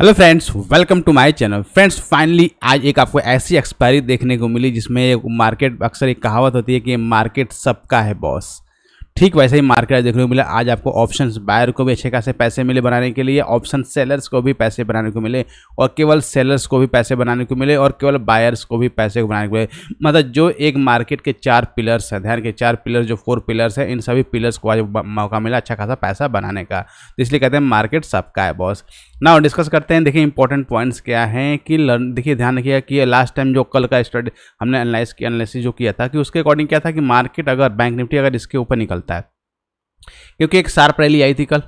hello friends welcome to my channel friends finally आज एक आपको ऐसी एक्सपायरी देखने को मिली जिसमें एक मार्केट अक्सर एक कहावत होती है कि मार्केट सबका है बॉस ठीक वैसे ही मार्केट देखने को मिला आज आपको ऑप्शन बायर को भी अच्छे खासे पैसे मिले बनाने के लिए ऑप्शन सेलर्स को भी पैसे बनाने को मिले और केवल सेलर्स को भी पैसे बनाने को मिले और केवल बायर्स को भी पैसे बनाने को मिले मतलब जो एक मार्केट के चार पिलर्स हैं ध्यान के चार पिलर जो फोर पिलर्स हैं इन सभी पिलर्स को आज मौका मिला अच्छा खासा पैसा बनाने का तो इसलिए कहते हैं मार्केट सबका है बॉस ना डिस्कस करते हैं देखिए इंपॉर्टेंट पॉइंट्स क्या हैं कि देखिए ध्यान रखिएगा कि लास्ट टाइम जो कल का स्टडी हमने एनालाइज एनालिसिस जो किया था कि उसके अकॉर्डिंग क्या था कि मार्केट अगर बैंक निफ्टी अगर इसके ऊपर निकलता सकता है क्योंकि एक शार्प रैली आई थी कल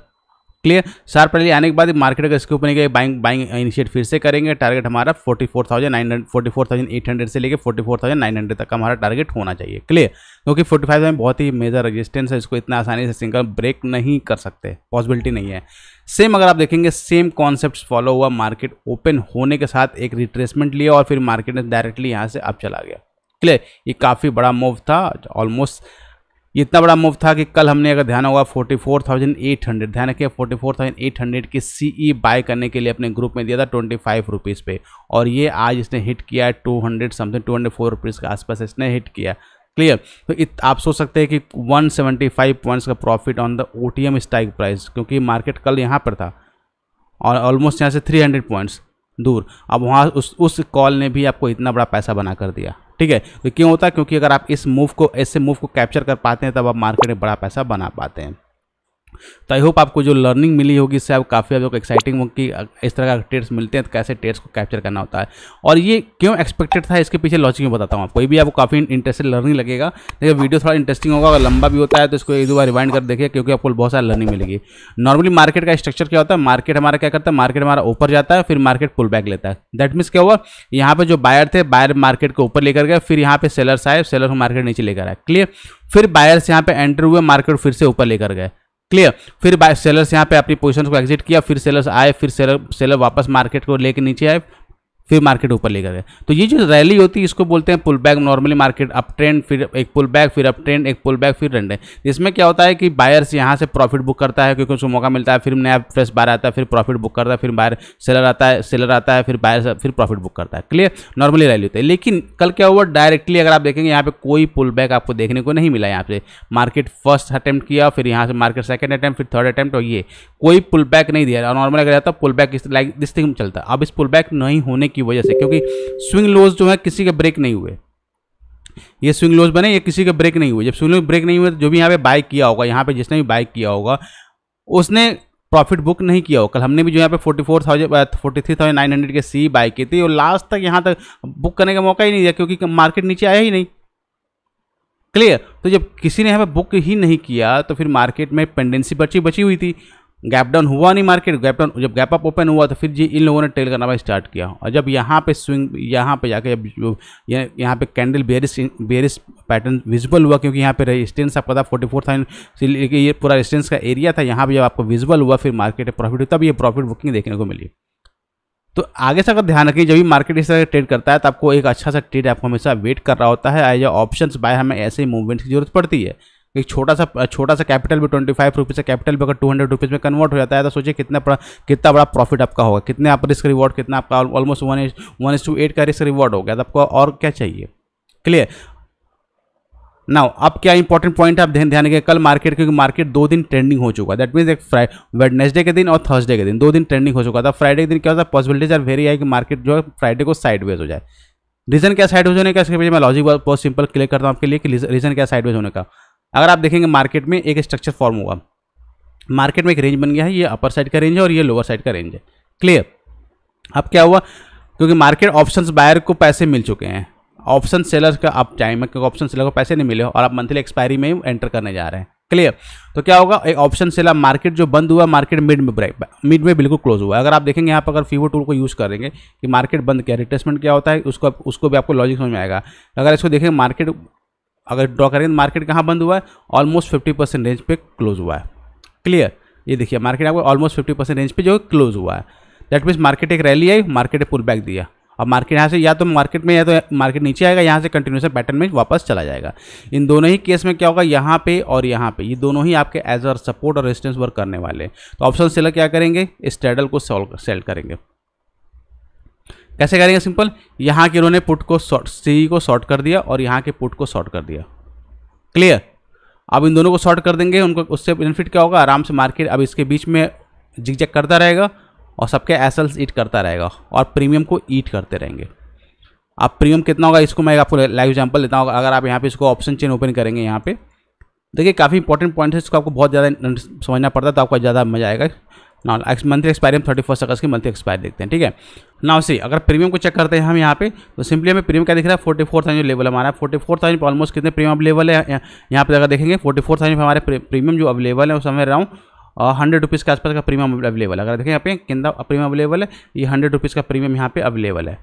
क्लियर शार्प रैली आने के बाद मार्केट अगर इसके ऊपर नहीं गए बाइंग बाइंग इनिशिएट फिर से करेंगे टारगेट हमारा 44,900 44,800 से लेके 44,900 तक का हमारा टारगेट होना चाहिए क्लियर क्योंकि फोर्टी में बहुत ही मेजर रेजिस्टेंस है इसको इतना आसानी से सिंगल ब्रेक नहीं कर सकते पॉसिबिलिटी नहीं है सेम अगर आप देखेंगे सेम कॉन्सेप्ट फॉलो हुआ मार्केट ओपन होने के साथ एक रिट्रेसमेंट लिया और फिर मार्केट ने डायरेक्टली यहाँ से अब चला गया क्लियर ये काफ़ी बड़ा मूव था ऑलमोस्ट ये इतना बड़ा मूव था कि कल हमने अगर ध्यान होगा 44,800 ध्यान रखिए 44,800 की ई बाय e करने के लिए अपने ग्रुप में दिया था ट्वेंटी फाइव रुपीज़ पे और ये आज इसने हिट किया है two hundred something two hundred four rupees के आसपास इसने हिट किया क्लियर तो इत, आप सोच सकते हैं कि 175 पॉइंट्स का profit on the O T M price क्योंकि मार्केट कल यहाँ पर था और ऑलमोस्ट यहाँ से 300 पॉइंट्स दूर अब वहाँ उस उस कॉल ने भी आपको इतना बड़ा पैसा बना कर दिया ठीक है तो क्यों होता है क्योंकि अगर आप इस मूव को ऐसे मूव को कैप्चर कर पाते हैं तब आप मार्केट में बड़ा पैसा बना पाते हैं तो आई होप आपको जो लर्निंग मिली होगी इससे आप काफ़ी आप लोग एक्साइटिंग हो कि इस तरह का टेट्स मिलते हैं तो कैसे टेट्स को कैप्चर करना होता है और ये क्यों एक्सपेक्टेड था इसके पीछे लॉजिक में बताता हूँ कोई भी आपको काफ़ी इंटरेस्टेड लर्निंग लगेगा लेकिन वीडियो थोड़ा इंटरेस्टिंग होगा अगर लंबा भी होता है तो इसको एक दो बार रिवाइंड कर देखिए क्योंकि आपको बहुत सारी लर्निंग मिलेगी नॉर्मली मार्केट का स्ट्रक्चर क्या होता है मार्केट हमारा क्या करता है मार्केट हमारा ऊपर जाता है फिर मार्केट पुल बैक लेता है दैट मीन्स क्या हुआ यहाँ पर जो बायर थे बायर मार्केट को ऊपर लेकर गए फिर यहाँ पर सेलर्स आए सेलर को मार्केट नीचे लेकर आए क्लियर फिर बायर्स यहाँ पे एंटर हुए मार्केट फिर से ऊपर लेकर गए क्लियर फिर बाय सेलर्स यहाँ पे अपनी पोजीशंस को एग्जिट किया फिर सेलर्स आए फिर सेलर सेलर वापस मार्केट को लेकर नीचे आए फिर मार्केट ऊपर लेकर गए तो ये जो रैली होती है इसको बोलते हैं pull back normally market up trend फिर एक पुल बैक फिर अप ट्रेंड एक पुल बैक फिर ट्रेंड है इसमें क्या होता है कि बायर्स यहाँ से प्रॉफिट बुक करता है क्योंकि उसको मौका मिलता है फिर नया फ्रेश बायर आता है फिर प्रॉफिट बुक करता है फिर बायर सेलर आता है सेलर आता है फिर बायर फिर प्रॉफिट बुक करता है क्लियर नॉर्मली रैली होती है लेकिन कल क्या हुआ डायरेक्टली अगर आप देखेंगे यहाँ पर कोई पुल बैक आपको देखने को नहीं मिला यहाँ पे मार्केट फर्स्ट अटैम्प्ट किया फिर यहाँ से मार्केट सेकंड अटैम्प्ट फिर थर्ड अटैम्प्ट और ये कोई पुल बैक नहीं दिया नॉर्मली अगर जाता pull back like this thing चलता अब इस पुल बैक नहीं होने की की वजह से क्योंकि स्विंग लोज जो है किसी के ब्रेक नहीं हुए ये स्विंग लोज बने ये किसी के ब्रेक नहीं हुए जब स्विंग लोज ब्रेक नहीं हुए तो जो भी यहाँ पे बाइक किया होगा यहाँ पे जिसने भी बाइक किया होगा उसने प्रॉफिट बुक नहीं किया हो कल हमने भी जो यहाँ पे forty four thousand forty three thousand nine hundred के सी बाय की थी और लास्ट तक यहाँ तक बुक करने का मौका ही नहीं दिया क्योंकि मार्केट नीचे आया ही नहीं क्लियर तो जब किसी ने यहाँ पे बुक ही नहीं किया तो फिर मार्केट में पेंडेंसी बची बची हुई थी गैप डाउन हुआ नहीं मार्केट गैप डाउन जब गैप अप ओपन हुआ तो फिर जी इन लोगों ने ट्रेल करना भाई स्टार्ट किया और जब यहाँ पे स्विंग यहाँ पे जाके जब यह, यहाँ पे candle bearish bearish pattern visible हुआ क्योंकि यहाँ पे रेजिस्टेंस आपका था फोर्टी फोर थाउजेंड से ये पूरा रेजिस्टेंस का एरिया था यहाँ पर जब आपको विजिबल हुआ फिर मार्केट प्रॉफिट तब ये प्रॉफिट बुकिंग देखने को मिली तो आगे से अगर ध्यान रखें जब भी मार्केट इस तरह ट्रेड करता है तो आपको एक अच्छा सा ट्रेड आपको हमेशा वेट कर रहा होता है एज ऑप्शंस बाय हमें ऐसे मूवमेंट की जरूरत पड़ती है एक छोटा सा छोटा सा कैपिटल भी ट्वेंटी फाइव रुपीज़ का कैपिटल भी अगर टू हंड्रेड रुपीज़ में कन्वर्ट हो जाता है तो सोचिए कितना बड़ा कितना बड़ा प्रॉफिट आपका होगा कितने आप रिस्क रिवॉर्ड कितना आपका almost one is one is to eight का रिस्क रिवॉर्ड हो गया तो आपको और क्या चाहिए क्लियर नाउ अब क्या इंपॉर्टेंट पॉइंट है आप ध्यान ध्यान रखिए कल मार्केट क्योंकि मार्केट दो दिन ट्रेंडिंग हो चुका दैट मीन्स एक वेडनेसडे के दिन और थर्सडे के दिन दो दिन ट्रेंडिंग हो चुका था फ्राइडे तो के दिन क्या होता है पॉसिबिलिटीज आर वेरी आई कि मार्केट जो है फ्राइडे को साइडवेज हो जाए रीजन क्या साइडवेज होने का इसके पीछे मैं लॉजिक बहुत सिंपल क्लियर करता हूँ आपके लिए कि रीजन क्या साइडवेज होने का अगर आप देखेंगे मार्केट में एक स्ट्रक्चर फॉर्म हुआ मार्केट में एक रेंज बन गया है ये अपर साइड का रेंज है और ये लोअर साइड का रेंज है क्लियर अब क्या हुआ क्योंकि मार्केट ऑप्शंस बायर को पैसे मिल चुके हैं ऑप्शन सेलर का आप टाइम है क्योंकि ऑप्शन सेलर को पैसे नहीं मिले और आप मंथली एक्सपायरी में एंटर करने जा रहे हैं क्लियर तो क्या होगा एक ऑप्शन सेलर मार्केट जो बंद हुआ मार्केट मिड में ब्रेक मिड में बिल्कुल क्लोज हुआ अगर आप देखेंगे यहाँ पर अगर फीवो टूल को यूज़ करेंगे कि मार्केट बंद क्या रिटेसमेंट क्या होता है उसको उसको भी आपको लॉजिक समझ में आएगा अगर इसको देखेंगे मार्केट अगर ड्रॉ करेंगे मार्केट तो कहाँ बंद हुआ है ऑलमोस्ट फिफ्टी परसेंट रेंज पे क्लोज हुआ है क्लियर ये देखिए मार्केट आपको ऑलमोस्ट फिफ्टी परसेंट रेंज पे जो क्लोज हुआ है दैट मीन्स मार्केट एक रैली आई मार्केट ने पुल बैक दिया अब मार्केट यहाँ से या तो मार्केट में या तो मार्केट नीचे आएगा यहाँ से कंटिन्यूस पैटर्न में वापस चला जाएगा इन दोनों ही केस में क्या होगा यहाँ पे और यहाँ पे ये दोनों ही आपके एज अ सपोर्ट और रेजिस्टेंस वर्क करने वाले हैं तो ऑप्शन सेलर क्या करेंगे इस ट्रेडल को सेल करेंगे कैसे करेंगे सिंपल यहाँ के उन्होंने पुट को शॉर्ट सी को शॉर्ट कर दिया और यहाँ के पुट को शॉर्ट कर दिया क्लियर अब इन दोनों को शॉर्ट कर देंगे उनको उससे बेनिफिट क्या होगा आराम से मार्केट अब इसके बीच में जिक करता रहेगा और सबके एसल्स ईट करता रहेगा और प्रीमियम को ईट करते रहेंगे अब प्रीमियम कितना होगा इसको मैं आपको लाइव एग्जांपल देता हूँ अगर आप यहाँ पे इसको ऑप्शन चेन ओपन करेंगे यहाँ पे देखिए काफ़ी इंपॉर्टेंट पॉइंट है इसको आपको बहुत ज़्यादा समझना पड़ता है तो आपको ज़्यादा मजा आएगा ना मंथली एक्सपायरी हम थर्टी फर्स्ट अगस्त की मंथली एक्सपायरी देखते हैं ठीक है नाउ सी अगर प्रीमियम को चेक करते हैं हम यहाँ पे तो सिंपली हमें प्रीमियम क्या दिख रहा है फोर्टी फोर थाउजेंड लेवल हमारा फोर्टी फोर थाउजेंड पर ऑलमोस्ट कितने प्रीमियम अवेलेबल है यहाँ पे अगर देखेंगे फोर्टी फोर थाउजेंड हमारे प्रीमियम जो अवेलेबल है उस समय हूँ हंड्रेड रुपीज़ के आसपास का प्रीमियम अवेलेबल है अगर देखें यहाँ पे कितना प्रीमियम अवेलेबल है ये हंड्रेड रुपीज़ का प्रीमियम यहाँ पे अवेलेबल है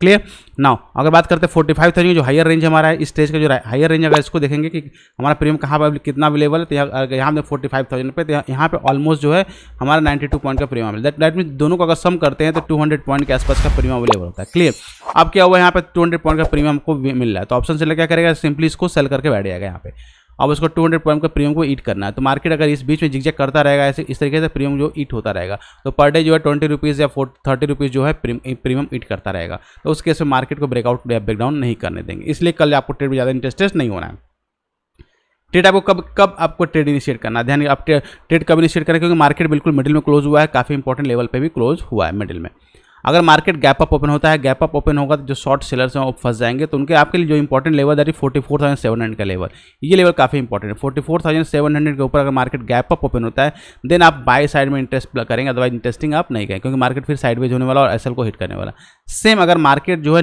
क्लियर नाउ अगर बात करते हैं फोर्टी फाइव थाउजेंड जो हायर रेंज हमारा है इस स्टेज का जो हायर रेंज अगर इसको देखेंगे कि हमारा प्रीमियम कहाँ पर कितना अवेलेबल है तो यहाँ यहाँ हमने फोर्टी फाइव थाउजेंड पे तो यहाँ पे ऑलमोस्ट जो है हमारा नाइन्टी टू पॉइंट का premium available that that mean दोनों को अगर सम करते हैं तो टू हंड्रेड पॉइंट के आसपास का प्रीमियम अवेलेबल होता है क्लियर अब क्या हुआ यहाँ पे टू हंड्रेड पॉइंट का प्रीमियम हमको मिल रहा है तो ऑप्शन से क्या करेगा सिंपली इसको सेल करके बैठ जाएगा यहाँ पे अब उसको 200 पॉइंट का प्रीमियम को ईट करना है तो मार्केट अगर इस बीच में जिगजैग करता रहेगा ऐसे इस तरीके से प्रीमियम जो ईट होता रहेगा तो पर डे जो है ट्वेंटी रुपीज़ या फोर थर्टी रुपीज़ जो है प्रीमियम ईट करता रहेगा तो उस केस में मार्केट को ब्रेकआउट या ब्रेकडाउन नहीं करने देंगे इसलिए कल आपको ट्रेड में ज़्यादा इंटरेस्टेड नहीं होना है ट्रेड आपको कब कब आपको ट्रेड इनिशिएट करना है ध्यान आप ट्रेड कब इनिशिएट करें क्योंकि मार्केट बिल्कुल मिडिल में क्लोज हुआ है काफ़ी इंपॉर्टेंट लेवल पर भी क्लोज हुआ है मिडिल में अगर मार्केट गैप अप ओपन होता है गैप अप ओपन होगा तो जो शॉर्ट सेलर्स हैं वो फंस जाएंगे तो उनके आपके लिए जो important level that forty four thousand seven hundred का लेवल ये लेवल काफ़ी इंपॉर्टेंट है forty four thousand seven hundred के ऊपर अगर मार्केट गैप अप ओपन होता है देन आप बाई साइड में इंटरेस्ट करेंगे अदरवाइज इंटरेस्टिंग आप नहीं करें क्योंकि मार्केट फिर साइडवेज होने वाला और एस को हिट करने वाला सेम अगर मार्केट जो है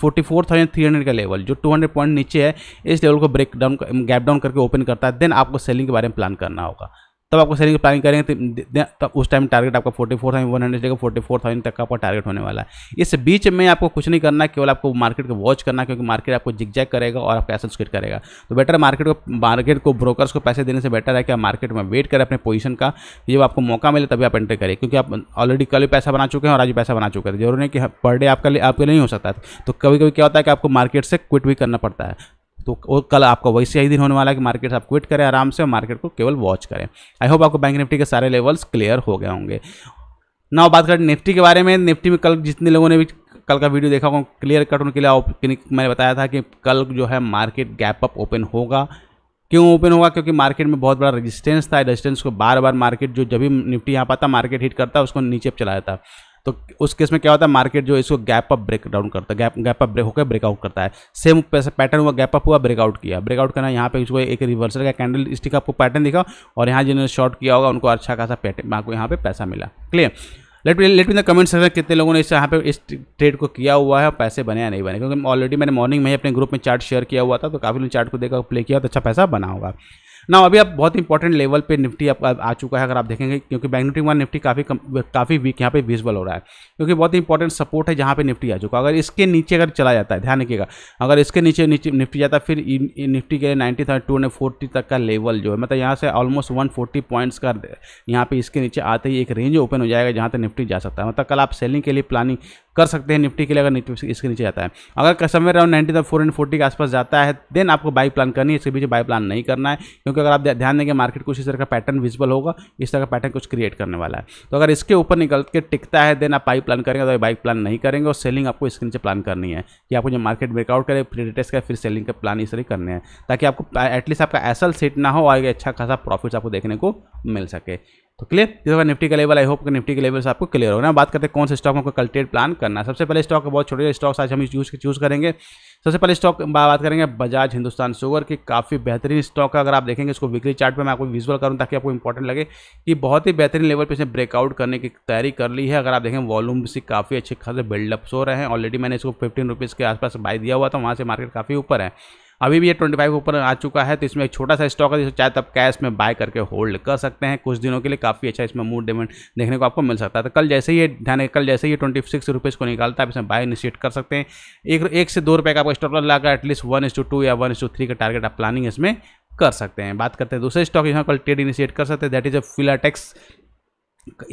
forty four thousand three hundred का लेवल जो टू हंड्रेड पॉइंट नीचे है इस लेवल को ब्रेक डाउन गैप डाउन करके ओपन करता है देन आपको सेलिंग के बारे में प्लान करना होगा तब आपको सैलरी की प्लानिंग करेंगे तो तब उस टाइम टारगेट आपका forty four thousand one hundred लेकर फोर्टी फोर थाउजेंड तक का आपका टारगेट होने वाला है इस बीच में आपको कुछ नहीं करना केवल आपको मार्केट को वॉच करना क्योंकि मार्केट आपको जिगजैक करेगा और आपका ऐसा क्रिएट करेगा तो बेटर मार्केट को मार्केट को ब्रोकर्स को पैसे देने से बेटर है कि आप मार्केट में वेट करें अपने पोजिशन का जब आपको मौका मिले तभी आप एंट्री करें क्योंकि आप ऑलरेडी कल भी पैसा बना चुके हैं और आज भी पैसा बना चुके हैं जरूरी नहीं कि पर डे आपका आपके लिए नहीं हो सकता तो कभी कभी क्या होता है कि आपको मार्केट से क्विट भी करना पड़ता है तो और कल आपका वैसे ही दिन होने वाला है कि मार्केट आप क्विट करें आराम से और मार्केट को केवल वॉच करें आई होप आपको बैंक निफ्टी के सारे लेवल्स क्लियर हो गए होंगे ना बात करें निफ्टी के बारे में निफ्टी में कल जितने लोगों ने भी कल का वीडियो देखा होगा क्लियर कट उनके लिए मैंने बताया था कि कल जो है मार्केट गैप अप ओपन होगा क्यों ओपन होगा क्योंकि मार्केट में बहुत बड़ा रेजिस्टेंस था रेजिस्टेंस को बार बार मार्केट जो जब भी निफ्टी यहाँ पाता मार्केट हिट करता उसको नीचे चला जाता तो उस केस में क्या होता है मार्केट जो इसको गैप अप ब्रेक डाउन करता है गैप गैप अप ब्रेक होकर ब्रेकआउट करता है सेम पैटर्न हुआ गैप अप हुआ ब्रेकआउट किया ब्रेकआउट करना यहाँ पे इसको एक रिवर्सल का कैंडल स्टिक आपको पैटर्न दिखा और यहाँ जिन्होंने शॉर्ट किया होगा उनको अच्छा खासा पैटर्न आपको यहाँ पे पैसा मिला clear let let me the comment section कितने लोगों ने इस यहाँ पे इस ट्रेड को किया हुआ है और पैसे बने या नहीं बने क्योंकि ऑलरेडी मैंने मॉर्निंग में ही अपने ग्रुप में चार्ट शेयर किया हुआ था तो काफ़ी लोग चार्ट को देखा प्ले किया तो अच्छा पैसा बना होगा ना अभी आप बहुत इंपॉर्टेंट लेवल पे निफ्टी आप आ चुका है अगर आप देखेंगे क्योंकि बैंक निफ्टी वन निफ्टी काफ़ी काफ़ी वीक यहाँ पे विजिबल हो रहा है क्योंकि बहुत इंपॉर्टेंट सपोर्ट है जहाँ पे निफ्टी आ चुका है अगर इसके नीचे अगर चला जाता है ध्यान रखिएगा अगर इसके नीचे नीचे निफ्टी जाता है फिर निफ्टी के नाइन्टी टू फोर्टी तक का लेवल जो है मतलब यहाँ से ऑलमोस्ट वन पॉइंट्स का यहाँ पर इसके नीचे आते ही एक रेंज ओपन हो जाएगा जहाँ तक निफ्टी जा सकता है मतलब कल आप सेलिंग के लिए प्लानिंग कर सकते हैं निफ्टी के लिए अगर निफ्टी इसके नीचे जाता है अगर कस्टमर अराउंड नाइन्टी तक फोर के आसपास जाता है देन आपको बाई प्लान करनी है इसके पीछे बाई प्लान नहीं करना है क्योंकि क्योंकि अगर आप ध्यान देंगे मार्केट कुछ इस तरह का पैटर्न विजिबल होगा इस तरह का पैटर्न कुछ क्रिएट करने वाला है तो अगर इसके ऊपर निकल के टिकता है देन आप बाई प्लान करेंगे तो बाई प्लान नहीं करेंगे और सेलिंग आपको इसके नीचे प्लान करनी है कि आपको जब मार्केट ब्रेकआउट करें फिर रिटेस्ट करें फिर सेलिंग का प्लान इस तरह करने हैं ताकि आपको एटलीस्ट आपका एसल सेट ना हो और अच्छा खासा प्रॉफिट आपको देखने को मिल सके तो क्लियर जिस होगा निफ्टी का लेवल आई होप कि निफ्टी के लेवल से आपको क्लियर होगा ना बात करते हैं कौन से स्टॉक में आपको कल ट्रेड प्लान करना सबसे पहले स्टॉक बहुत छोटे स्टॉक्स आज हम यूज चूज करेंगे सबसे पहले स्टॉक बात करेंगे बजाज हिंदुस्तान शुगर की काफ़ी बेहतरीन स्टॉक है अगर आप देखेंगे इसको वीकली चार्ट पे मैं आपको विजुअल करूँ ताकि आपको इंपॉर्टेंट लगे कि बहुत ही बेहतरीन लेवल पे इसने ब्रेकआउट करने की तैयारी कर ली है अगर आप देखें वॉल्यूम से काफ़ी अच्छे खासे बिल्डअप्स हो रहे हैं ऑलरेडी मैंने इसको फिफ्टीन रुपीज़ के आसपास बाई दिया हुआ था वहाँ से मार्केट काफ़ी ऊपर है अभी भी ये ट्वेंटी फाइव ऊपर आ चुका है तो इसमें एक छोटा सा स्टॉक है जिसको चाहे तब तो कैश में बाय करके होल्ड कर सकते हैं कुछ दिनों के लिए काफ़ी अच्छा इसमें मूड डिमेंड देखने को आपको मिल सकता है तो कल जैसे ही ध्यान कल जैसे ही ट्वेंटी सिक्स रुपीज़ को निकालता है आप इसमें बाय इनिशिएट कर सकते हैं एक, एक से दो रुपये का आपका स्टॉक लगा at least one is to two या वन इस टू थ्री का टारगेट आप प्लानिंग इसमें कर सकते हैं बात करते हैं दूसरे स्टॉक यहाँ कल ट्रेड इनिशिएट कर सकते हैं दैट इज अ फिलाटेक्स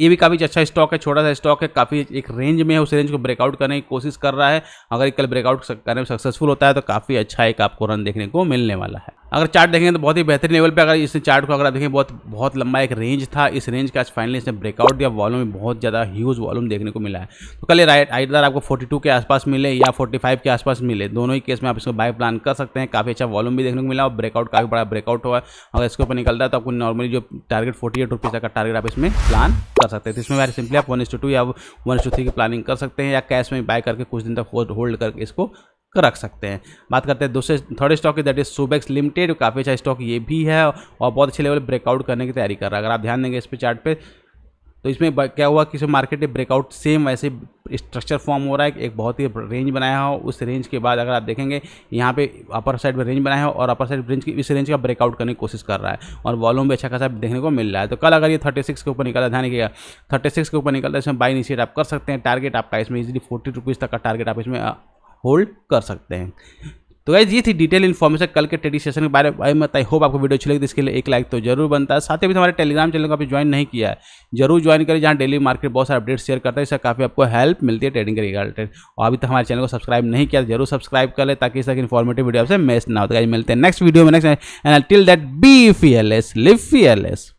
ये भी काफ़ी अच्छा स्टॉक है छोटा सा स्टॉक है काफ़ी एक रेंज में है उस रेंज को ब्रेकआउट करने की कोशिश कर रहा है अगर कल ब्रेकआउट करने में सक्सेसफुल होता है तो काफ़ी अच्छा एक आपको रन देखने को मिलने वाला है अगर चार्ट देखेंगे तो बहुत ही बेहतरीन लेवल पे अगर इस चार्ट को अगर आप देखें बहुत बहुत लंबा एक रेंज था इस रेंज का आज फाइनली इसने ब्रेकआउट दिया वॉल्यूम में बहुत ज़्यादा ह्यूज वॉल्यूम देखने को मिला है तो कल राइट आइडर आपको 42 के आसपास मिले या 45 के आसपास मिले दोनों ही केस में आप इसको बाय प्लान कर सकते हैं काफ़ी अच्छा वॉल्यूम भी देखने को मिला और ब्रेकआउट काफ़ी बड़ा ब्रेकआउट हुआ अगर इसके ऊपर निकलता है तो आपको नॉर्मली जो टारगेट फोर्टी एट का टारगेट आप इसमें प्लान कर सकते हैं तो इसमें सिंपली आप वन या वन की प्लानिंग कर सकते हैं या कैश में बाय करके कुछ दिन तक होल्ड करके इसको रख सकते हैं बात करते हैं दूसरे थर्ड स्टॉक की दैट इज सुबेक्स लिमिटेड काफ़ी अच्छा स्टॉक ये भी है और बहुत अच्छे लेवल ब्रेकआउट करने की तैयारी कर रहा है अगर आप ध्यान देंगे इस पे चार्ट पे तो इसमें क्या हुआ कि इसमें मार्केट ने ब्रेकआउट सेम वैसे स्ट्रक्चर फॉर्म हो रहा है एक बहुत ही रेंज बनाया हो उस रेंज के बाद अगर आप देखेंगे यहाँ पे अपर साइड में रेंज बनाया हो और अपर साइड रेंज की इस रेंज का ब्रेकआउट करने की कोशिश कर रहा है और वॉल्यूम भी अच्छा खासा देखने को मिल रहा है तो कल अगर ये थर्टी के ऊपर है ध्यान रखिएगा थर्टी के ऊपर निकलता है तो इसमें बाई इनिशिएट आप कर सकते हैं टारगेट आपका इसमें इजिली फोर्टी रुपीज़ तक का टारगेट आप इसमें होल्ड कर सकते हैं तो गाइज ये थी डिटेल इन्फॉर्मेशन कल के ट्रेडिंग सेशन के बारे में बताई होप आपको वीडियो अच्छी लगी तो इसके लिए एक लाइक तो जरूर बनता है साथ ही तो हमारे टेलीग्राम चैनल को अभी ज्वाइन नहीं किया है जरूर ज्वाइन करें जहाँ डेली मार्केट बहुत सारे अपडेट्स शेयर करता है इससे काफ़ी आपको हेल्प मिलती है ट्रेडिंग के रिगार्डेड और अभी तक हमारे चैनल को सब्सक्राइब नहीं किया तो जरूर सब्सक्राइब कर ले ताकि इस तरह इन्फॉर्मेटिव वीडियो आपसे मिस ना हो तो गाइज मिलते हैं नेक्स्ट वीडियो में next and till that B F L S live F L S